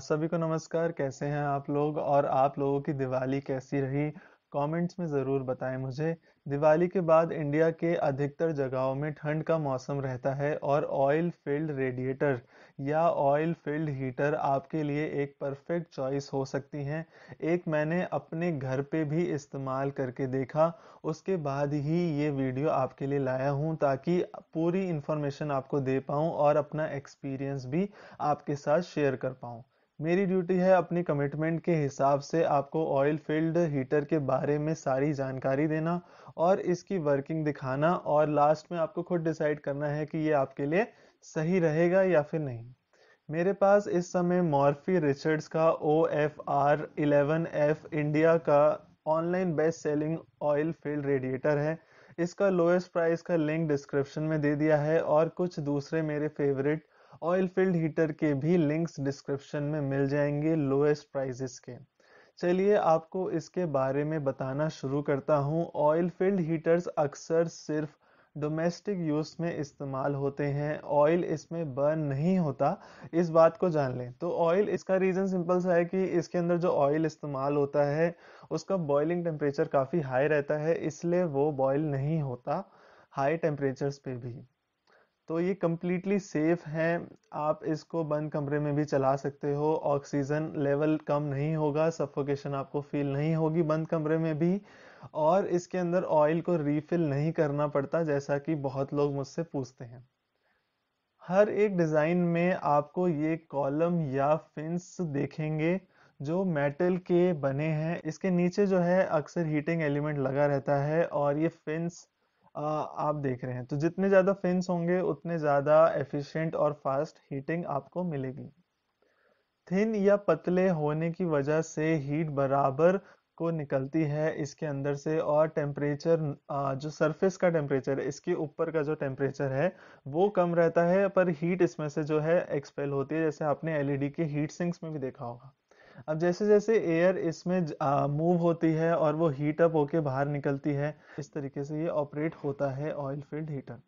सभी को नमस्कार कैसे हैं आप लोग और आप लोगों की दिवाली कैसी रही कमेंट्स में ज़रूर बताएं मुझे दिवाली के बाद इंडिया के अधिकतर जगहों में ठंड का मौसम रहता है और ऑयल फील्ड रेडिएटर या ऑयल फील्ड हीटर आपके लिए एक परफेक्ट चॉइस हो सकती हैं एक मैंने अपने घर पे भी इस्तेमाल करके देखा उसके बाद ही ये वीडियो आपके लिए लाया हूँ ताकि पूरी इन्फॉर्मेशन आपको दे पाऊँ और अपना एक्सपीरियंस भी आपके साथ शेयर कर पाऊँ मेरी ड्यूटी है अपनी कमिटमेंट के हिसाब से आपको ऑयल फील्ड हीटर के बारे में सारी जानकारी देना और इसकी वर्किंग दिखाना और लास्ट में आपको खुद डिसाइड करना है कि ये आपके लिए सही रहेगा या फिर नहीं मेरे पास इस समय मॉर्फी रिचर्ड्स का O F R eleven F India का online best selling oil filled radiator है इसका लोएस्ट प्राइस का लिंक डिस्क्रिप्शन में दे दिया है और कुछ दूसरे मेरे फेवरेट ऑयल फील्ड हीटर के भी लिंक्स डिस्क्रिप्शन में मिल जाएंगे लोएस्ट प्राइजेस के चलिए आपको इसके बारे में बताना शुरू करता हूँ ऑयल फील्ड हीटर्स अक्सर सिर्फ डोमेस्टिक यूज़ में इस्तेमाल होते हैं ऑयल इसमें बर्न नहीं होता इस बात को जान लें तो ऑयल इसका रीज़न सिंपल सा है कि इसके अंदर जो ऑयल इस्तेमाल होता है उसका बॉइलिंग टेम्परेचर काफ़ी हाई रहता है इसलिए वो बॉयल नहीं होता हाई टेम्परेचर्स पे भी तो ये कम्प्लीटली सेफ़ है आप इसको बंद कमरे में भी चला सकते हो ऑक्सीजन लेवल कम नहीं होगा सफोकेशन आपको फील नहीं होगी बंद कमरे में भी और इसके अंदर ऑयल को रीफिल नहीं करना पड़ता जैसा कि बहुत लोग मुझसे पूछते हैं हर एक डिज़ाइन में आपको ये कॉलम या फिंस देखेंगे जो मेटल के बने हैं इसके नीचे जो है अक्सर हीटिंग एलिमेंट लगा रहता है और ये फिंस आप देख रहे हैं तो जितने ज़्यादा फिन्स होंगे उतने ज़्यादा एफिशिएंट और फास्ट हीटिंग आपको मिलेगी थिन या पतले होने की वजह से हीट बराबर को निकलती है इसके अंदर से और टेम्परेचर जो सरफेस का टेम्परेचर इसके ऊपर का जो टेम्परेचर है वो कम रहता है पर हीट इसमें से जो है एक्सपेल होती है जैसे आपने एलईडी e के हीट सिंक्स में भी देखा होगा अब जैसे जैसे एयर इसमें मूव होती है और वो हीट अप होके बाहर निकलती है इस तरीके से ये ऑपरेट होता है ऑयल फील्ड हीटर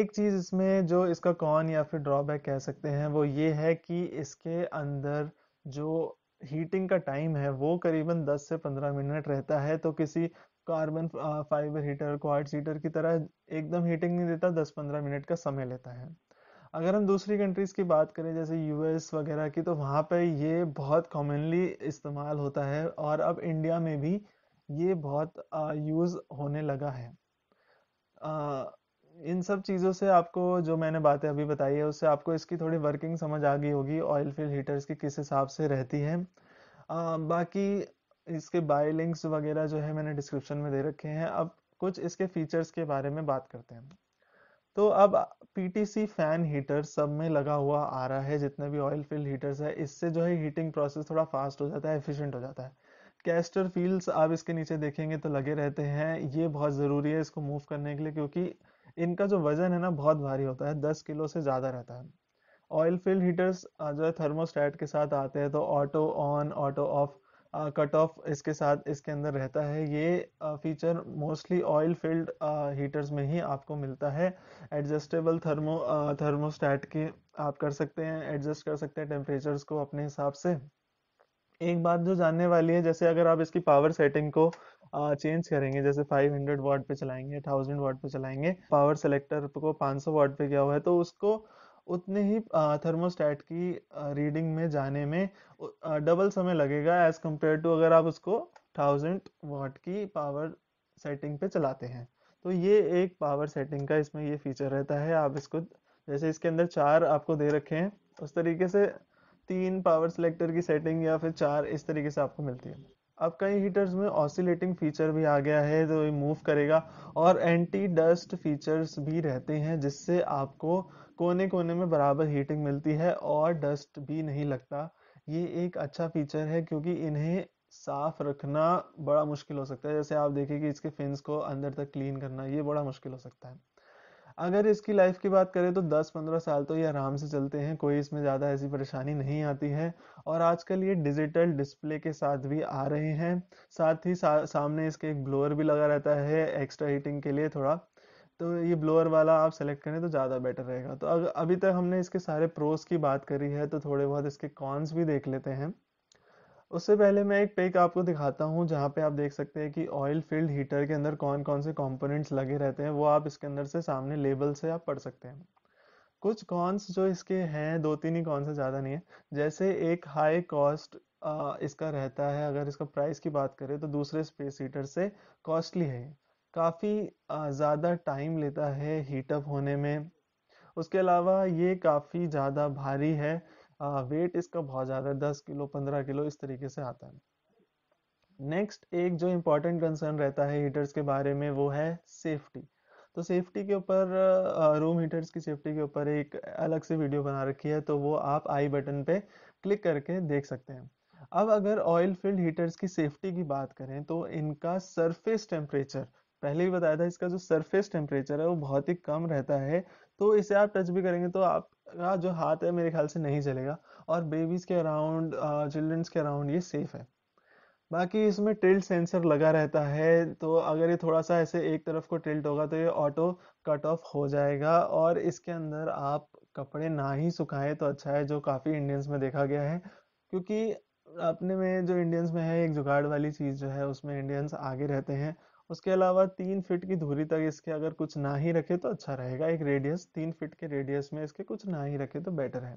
एक चीज़ इसमें जो इसका कॉन या फिर ड्रॉबैक कह सकते हैं वो ये है कि इसके अंदर जो हीटिंग का टाइम है वो करीबन 10 से 15 मिनट रहता है तो किसी carbon fibre heater quad heater की तरह एकदम हीटिंग नहीं देता 10-15 मिनट का समय लेता है अगर हम दूसरी कंट्रीज़ की बात करें जैसे यूएस वगैरह की तो वहाँ पे ये बहुत कॉमनली इस्तेमाल होता है और अब इंडिया में भी ये बहुत यूज़ होने लगा है आ, इन सब चीज़ों से आपको जो मैंने बातें अभी बताई है उससे आपको इसकी थोड़ी वर्किंग समझ आ गई होगी ऑयल फील्ड हीटर्स की किस हिसाब से रहती है आ, बाकी इसके बाय लिंक्स वगैरह जो है मैंने डिस्क्रिप्शन में दे रखे हैं अब कुछ इसके फीचर्स के बारे में बात करते हैं तो अब पीटीसी फैन हीटर सब में लगा हुआ आ रहा है जितने भी ऑयल फील्ड हीटर्स है इससे जो है हीटिंग प्रोसेस थोड़ा फास्ट हो जाता है एफिशिएंट हो जाता है कैस्टर फील्ड्स आप इसके नीचे देखेंगे तो लगे रहते हैं ये बहुत ज़रूरी है इसको मूव करने के लिए क्योंकि इनका जो वज़न है ना बहुत भारी होता है दस किलो से ज़्यादा रहता है ऑयल फील्ड हीटर्स जो है थर्मोस्टैट के साथ आते हैं तो auto on auto off cut off इसके साथ इसके अंदर रहता है ये feature mostly oil filled heaters में ही आपको मिलता है एडजस्टेबल थर्मो थर्मोस्टैट के आप कर सकते हैं एडजस्ट कर सकते हैं टेम्परेचर्स को अपने हिसाब से एक बात जो जानने वाली है जैसे अगर आप इसकी पावर सेटिंग को चेंज करेंगे जैसे 500 हंड्रेड वाट पे चलाएंगे 1000 वाट पे चलाएंगे पावर सेलेक्टर को 500 सौ वाट पे गया हुआ है तो उसको उतने ही थर्मोस्टैट की रीडिंग में जाने में डबल समय लगेगा एज कम्पेयर टू अगर आप उसको थाउजेंड वाट की पावर सेटिंग पे चलाते हैं तो ये एक पावर सेटिंग का इसमें ये फीचर रहता है आप इसको जैसे इसके अंदर चार आपको दे रखे हैं उस तरीके से तीन पावर सेलेक्टर की सेटिंग या फिर चार इस तरीके से आपको मिलती है अब कई हीटर्स में ऑसिलेटिंग फीचर भी आ गया है जो तो ये मूव करेगा और एंटी डस्ट फीचर्स भी रहते हैं जिससे आपको कोने कोने में बराबर हीटिंग मिलती है और डस्ट भी नहीं लगता ये एक अच्छा फीचर है क्योंकि इन्हें साफ रखना बड़ा मुश्किल हो सकता है जैसे आप देखिए कि इसके फिन्स को अंदर तक क्लीन करना ये बड़ा मुश्किल हो सकता है अगर इसकी लाइफ की बात करें तो 10-15 साल तो ये आराम से चलते हैं कोई इसमें ज़्यादा ऐसी परेशानी नहीं आती है और आजकल ये डिजिटल डिस्प्ले के साथ भी आ रहे हैं साथ ही सा, सामने इसके एक ब्लोअर भी लगा रहता है एक्स्ट्रा हीटिंग के लिए थोड़ा तो ये ब्लोअर वाला आप सेलेक्ट करें तो ज़्यादा बेटर रहेगा तो अगर अभी तक हमने इसके सारे प्रोस की बात करी है तो थोड़े बहुत इसके कॉन्स भी देख लेते हैं उससे पहले मैं एक पेक आपको दिखाता हूँ जहाँ पे आप देख सकते हैं कि ऑयल फील्ड हीटर के अंदर कौन कौन से कंपोनेंट्स लगे रहते हैं वो आप इसके अंदर से सामने लेबल से आप पढ़ सकते हैं कुछ कॉन्स जो इसके हैं दो तीन ही कॉन्स ज़्यादा नहीं है जैसे एक हाई कॉस्ट इसका रहता है अगर इसका प्राइस की बात करें तो दूसरे स्पेस हीटर से कॉस्टली है काफ़ी ज़्यादा टाइम लेता है हीटअप होने में उसके अलावा ये काफ़ी ज़्यादा भारी है वेट हाँ, इसका बहुत ज़्यादा है दस किलो पंद्रह किलो इस तरीके से आता है नेक्स्ट एक जो इम्पोर्टेंट कंसर्न रहता है हीटर्स के बारे में वो है सेफ्टी तो सेफ्टी के ऊपर रूम हीटर्स की सेफ्टी के ऊपर एक अलग से वीडियो बना रखी है तो वो आप आई बटन पे क्लिक करके देख सकते हैं अब अगर ऑयल फील्ड हीटर्स की सेफ्टी की बात करें तो इनका सरफेस टेम्परेचर पहले ही बताया था इसका जो सरफेस टेम्परेचर है वो बहुत ही कम रहता है तो इसे आप टच भी करेंगे तो आपका जो हाथ है मेरे ख्याल से नहीं चलेगा और बेबीज़ के अराउंड चिल्ड्रंस के अराउंड ये सेफ़ है बाकी इसमें टिल्ट सेंसर लगा रहता है तो अगर ये थोड़ा सा ऐसे एक तरफ को टिल्ट होगा तो ये ऑटो कट ऑफ हो जाएगा और इसके अंदर आप कपड़े ना ही सुखाएं तो अच्छा है जो काफ़ी इंडियंस में देखा गया है क्योंकि अपने में जो इंडियंस में है एक जुगाड़ वाली चीज़ जो है उसमें इंडियंस आगे रहते हैं उसके अलावा तीन फिट की दूरी तक इसके अगर कुछ ना ही रखे तो अच्छा रहेगा एक रेडियस तीन फिट के रेडियस में इसके कुछ ना ही रखे तो बेटर है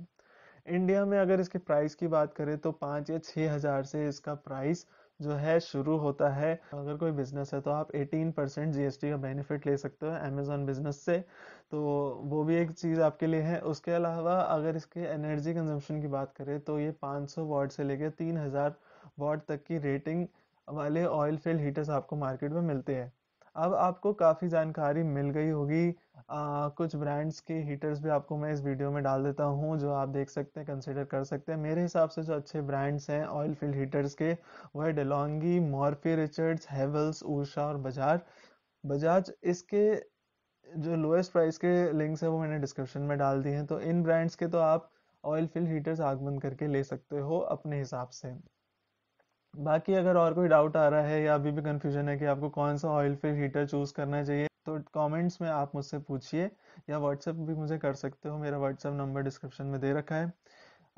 इंडिया में अगर इसके प्राइस की बात करें तो पाँच या छः हज़ार से इसका प्राइस जो है शुरू होता है अगर कोई बिज़नेस है तो आप 18 परसेंट जी का बेनिफिट ले सकते हो अमेज़ोन बिज़नेस से तो वो भी एक चीज़ आपके लिए है उसके अलावा अगर इसके एनर्जी कंजम्पशन की बात करें तो ये 500 वॉट से लेकर 3000 वॉट तक की रेटिंग वाले ऑयल फिल हीटर्स आपको मार्केट में मिलते हैं अब आपको काफ़ी जानकारी मिल गई होगी आ, कुछ ब्रांड्स के हीटर्स भी आपको मैं इस वीडियो में डाल देता हूँ जो आप देख सकते हैं कंसिडर कर सकते हैं मेरे हिसाब से जो अच्छे ब्रांड्स हैं ऑयल फिल हीटर्स के वह DeLonghi Morphy Richards Havells Usha और बजाज बजाज इसके जो लोएस्ट प्राइस के लिंक्स हैं वो मैंने डिस्क्रिप्शन में डाल दिए हैं तो इन ब्रांड्स के तो आप ऑयल फिल हीटर्स आगमन करके ले सकते हो अपने हिसाब से बाकी अगर और कोई डाउट आ रहा है या अभी भी कन्फ्यूजन है कि आपको कौन सा ऑयल फ्री हीटर चूज़ करना चाहिए तो कमेंट्स में आप मुझसे पूछिए या व्हाट्सएप भी मुझे कर सकते हो मेरा व्हाट्सएप नंबर डिस्क्रिप्शन में दे रखा है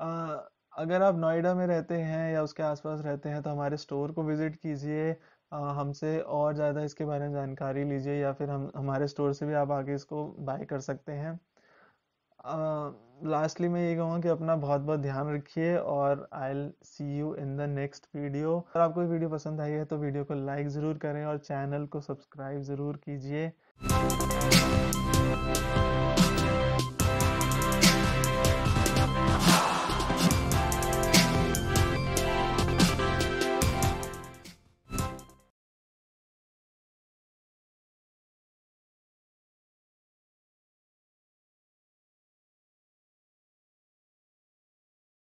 आ, अगर आप नोएडा में रहते हैं या उसके आसपास रहते हैं तो हमारे स्टोर को विज़िट कीजिए हमसे और ज़्यादा इसके बारे में जानकारी लीजिए या फिर हम हमारे स्टोर से भी आप आगे इसको बाय कर सकते हैं आ, लास्टली मैं ये कहूँगा कि अपना बहुत बहुत ध्यान रखिए और I see you in the next video अगर आपको वीडियो पसंद आई है तो वीडियो को लाइक ज़रूर करें और चैनल को सब्सक्राइब ज़रूर कीजिए